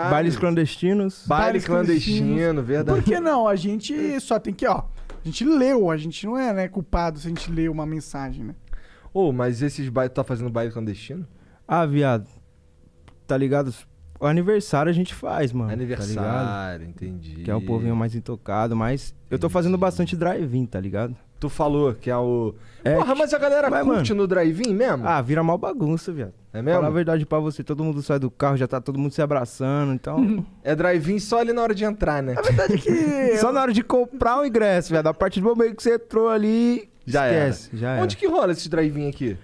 Bailes clandestinos. Baile Bailes clandestino, verdade. Por que não? A gente só tem que, ó. A gente leu, a gente não é né, culpado se a gente lê uma mensagem, né? Ô, mas esses bailes. Tá fazendo baile clandestino? Ah, viado. Tá ligado? O aniversário a gente faz, mano. Tá aniversário, tá entendi. Que é o povinho mais intocado, mas entendi. eu tô fazendo bastante drive-in, tá ligado? Tu falou que é o. É, Porra, mas a galera vai, curte mano. no drive-in mesmo? Ah, vira mal bagunça, viado. É mesmo? Falar a verdade pra você, todo mundo sai do carro, já tá todo mundo se abraçando, então. é drive-in só ali na hora de entrar, né? A é verdade é que. só na hora de comprar o ingresso, velho. A partir do momento que você entrou ali. Já esquece, era. já era. Onde que rola esse drive-in aqui?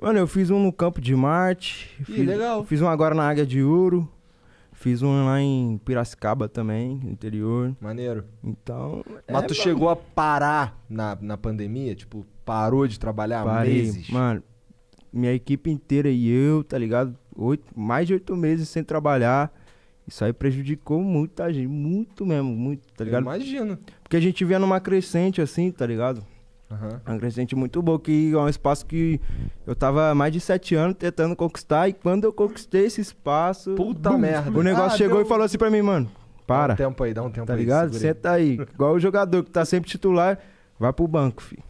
Mano, eu fiz um no Campo de Marte. Ih, fiz, legal. Fiz um agora na Águia de Ouro. Fiz um lá em Piracicaba também, no interior. Maneiro. Então. Mas é, tu mano. chegou a parar na, na pandemia? Tipo, parou de trabalhar Parei, meses? Mano, minha equipe inteira e eu, tá ligado? Oito, mais de oito meses sem trabalhar. Isso aí prejudicou muito a gente, muito mesmo, muito, tá ligado? Imagina. Porque a gente vinha numa crescente assim, tá ligado? Uhum. Uma crescente muito boa, que é um espaço que eu tava mais de sete anos tentando conquistar, e quando eu conquistei esse espaço. Puta bum, merda. O negócio ah, chegou deu... e falou assim pra mim, mano: para. Dá um tempo aí, dá um tempo tá aí. Tá ligado? Segurei. Senta aí. Igual o jogador que tá sempre titular, vai pro banco, filho.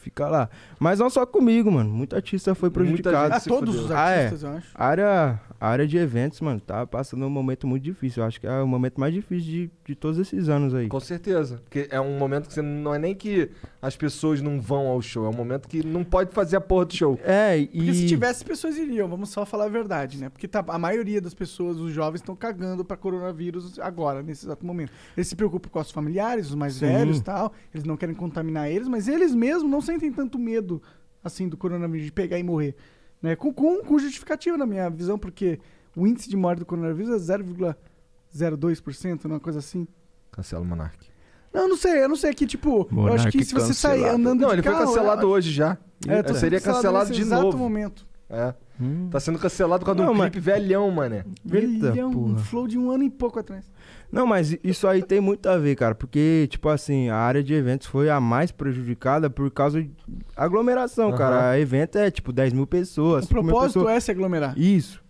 Fica lá. Mas não só comigo, mano. muita artista foi prejudicado. Ah, todos os artistas, ah, é. eu acho. A área a área de eventos, mano, tá passando um momento muito difícil. Eu acho que é o momento mais difícil de, de todos esses anos aí. Com certeza. Porque é um momento que você não é nem que as pessoas não vão ao show, é um momento que não pode fazer a porra do show. É, e. Porque se tivesse, pessoas iriam, vamos só falar a verdade, né? Porque tá, a maioria das pessoas, os jovens, estão cagando pra coronavírus agora, nesse exato momento. Eles se preocupam com os familiares, os mais Sim. velhos e tal. Eles não querem contaminar eles, mas eles mesmos não sentem tanto medo assim do coronavírus de pegar e morrer. Né? Com, com, com justificativa, na minha visão, porque o índice de morte do coronavírus é 0,02%, uma coisa assim. Cancela o Monark. Não, não sei, eu não sei que, tipo, Monark eu acho que se você cancelado. sair andando Não, ele carro, foi cancelado eu... hoje já. É, é. Seria cancelado, cancelado de novo. momento. É. Hum. Tá sendo cancelado por causa Não, de um mas... clipe velhão, mano. Velhão, é um flow de um ano e pouco atrás. Não, mas isso aí tem muito a ver, cara, porque, tipo assim, a área de eventos foi a mais prejudicada por causa de aglomeração, uhum. cara. A evento é, tipo, 10 mil pessoas. O propósito pessoas. é se aglomerar. Isso.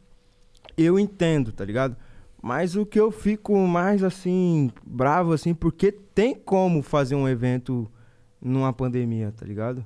Eu entendo, tá ligado? Mas o que eu fico mais, assim, bravo, assim, porque tem como fazer um evento numa pandemia, tá ligado?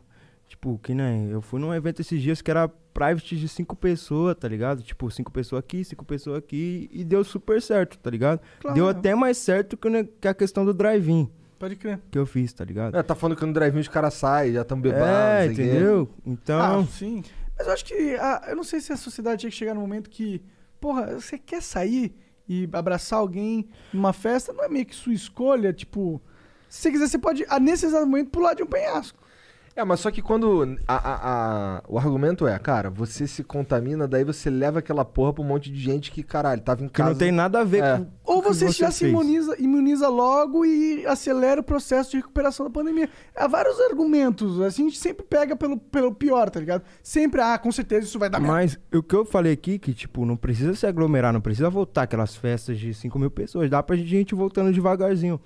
Tipo, que nem. Eu fui num evento esses dias que era private de cinco pessoas, tá ligado? Tipo, cinco pessoas aqui, cinco pessoas aqui. E deu super certo, tá ligado? Claro. Deu até mais certo que, a questão do drive-in. Pode crer. Que eu fiz, tá ligado? É, tá falando que no drive-in os caras saem, já estão bebendo. É, entendeu? Quê. Então. Ah, sim. Mas eu acho que. A, ah, eu não sei se a sociedade tinha que chegar no momento que. Porra, você quer sair e abraçar alguém numa festa? Não é meio que sua escolha, tipo. Se você quiser, você pode, a nesse exato momento, pular de um penhasco. É, mas só que quando. A, a, a, o argumento é, cara, você se contamina, daí você leva aquela porra pra um monte de gente que, caralho, tava em casa. Que não tem nada a ver é. com. Ou você, você já fez. se imuniza, imuniza logo e acelera o processo de recuperação da pandemia. Há vários argumentos. Assim, a gente sempre pega pelo, pelo pior, tá ligado? Sempre, ah, com certeza isso vai dar Mas merda. o que eu falei aqui, que, tipo, não precisa se aglomerar, não precisa voltar aquelas festas de 5 mil pessoas. Dá pra gente voltando devagarzinho.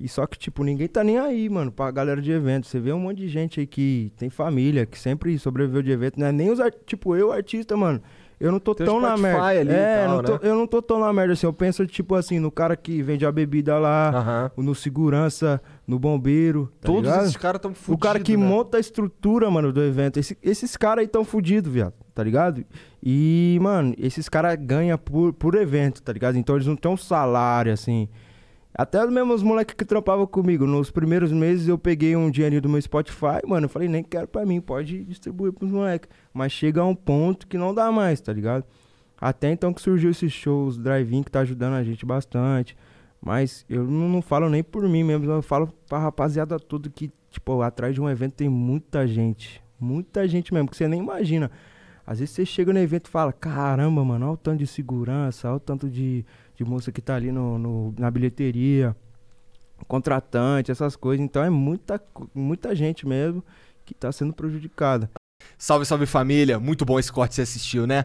E só que, tipo, ninguém tá nem aí, mano, pra galera de evento. Você vê um monte de gente aí que tem família, que sempre sobreviveu de evento, né? Nem os, tipo, eu, artista, mano, eu não tô Tem tão na merda. Ali é, tal, não né? tô, né? eu não tô tão na merda assim. Eu penso, tipo assim, no cara que vende a bebida lá, uh -huh. no segurança, no bombeiro. Tá Todos ligado? esses caras estão fudidos. O cara que né? monta a estrutura, mano, do evento. Esse, esses caras aí tão fudidos, viado, tá ligado? E, mano, esses caras ganham por, por evento, tá ligado? Então eles não têm um salário, assim. Até os mesmos moleques que trompavam comigo. Nos primeiros meses eu peguei um dinheirinho do meu Spotify, mano. Eu falei, nem quero pra mim, pode distribuir pros moleques. Mas chega a um ponto que não dá mais, tá ligado? Até então que surgiu esses shows drive-in que tá ajudando a gente bastante. Mas eu não, falo nem por mim mesmo, eu falo pra rapaziada toda que, tipo, atrás de um evento tem muita gente. Muita gente mesmo, que você nem imagina. Às vezes você chega no evento e fala, caramba, mano, olha o tanto de segurança, olha o tanto de, de moça que tá ali no, no na bilheteria, contratante, essas coisas. Então é muita, muita gente mesmo que tá sendo prejudicada. Salve, salve família! Muito bom esse corte que você assistiu, né?